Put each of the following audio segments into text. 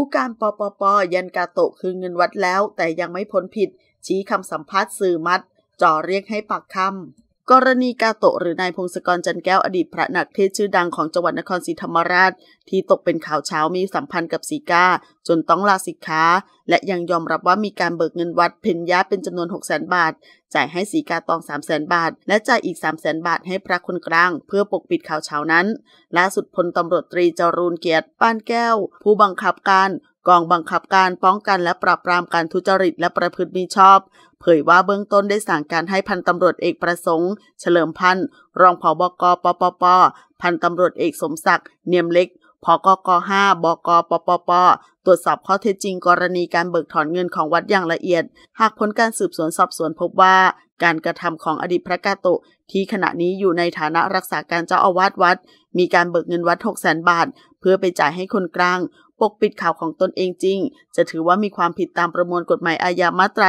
ผู้การปปปยันกาโตะคือเงินวัดแล้วแต่ยังไม่พ้นผิด ชี้คำสัมภาษณ์สื่อมัด จ่อเรียกให้ปักคำกรณีกาโตะหรือนายพงศกรจันแก้วอดีตพระนักเทศชื่อดังของจังหวัดนครศรีธรรมราชที่ตกเป็นข่าวเช้ามีสัมพันธ์กับสีกาจนต้องลาสิกขาและยังยอมรับว่ามีการเบิกเงินวัดเพนยะเป็นจำนวน6 0 0 0 0 บาท จ่ายให้สีกาตอง3 0 0 0 0 0 บาท และจ่ายอีก3 0 0 0 0 0 บาทให้พระคนกลาง เพื่อปกปิดข่าวเช้านั้นล่าสุดพลตำรวจตรีจรูนเกียรติปานแก้ว ผู้บังคับการกองบังคับการป้องกันและปราบปรามการทุจริตและประพฤติมิชอบเผยว่าเบื้องต้นได้สั่งการให้พันตำรวจเอกประสงค์ เฉลิมพันธ์รองผบกปปปพันตำรวจเอกสมศักดิ์เนียมเล็กพกก5บกปปปตรวจสอบข้อเท็จจริงกรณีการเบิกถอนเงินของวัดอย่างละเอียด หากผลการสืบสวนสอบสวนพบว่า การกระทำของอดีตพระกาโตะที่ขณะนี้อยู่ในฐานะรักษาการเจ้าอาวาสวัดมีการเบิกเงินวัด6กแสนบาท เพื่อไปจ่ายให้คนกลางปกปิดข่าวของตนเองจริง จะถือว่ามีความผิดตามประมวลกฎหมายอาญามาตรา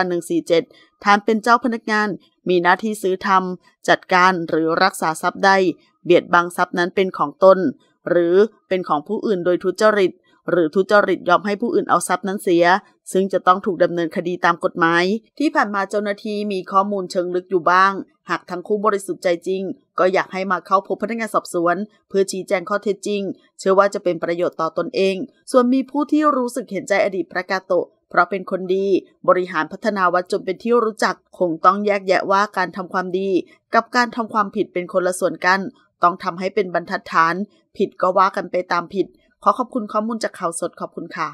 147ฐานเป็นเจ้าพนักงาน มีหน้าที่ซื้อทำจัดการหรือรักษาทรัพย์ใด เบียดบังทรัพย์นั้นเป็นของตนหรือเป็นของผู้อื่นโดยทุจริตหรือทุจริตยอมให้ผู้อื่นเอาทรัพย์นั้นเสีย ซึ่งจะต้องถูกดำเนินคดีตามกฎหมาย ที่ผ่านมาเจ้าหน้าที่มีข้อมูลเชิงลึกอยู่บ้าง หากทั้งคู่บริสุทธิ์ใจจริง ก็อยากให้มาเข้าพบพนักงานสอบสวน เพื่อชี้แจงข้อเท็จจริง เชื่อว่าจะเป็นประโยชน์ต่อตนเอง ส่วนมีผู้ที่รู้สึกเห็นใจอดีตพระกาโตะเพราะเป็นคนดีบริหารพัฒนาวัดจนเป็นที่รู้จัก คงต้องแยกแยะว่าการทำความดี กับการทำความผิดเป็นคนละส่วนกัน ต้องทำให้เป็นบรรทัดฐาน ผิดก็ว่ากันไปตามผิดขอขอบคุณข้อมูลจากข่าวสดขอบคุณค่ะ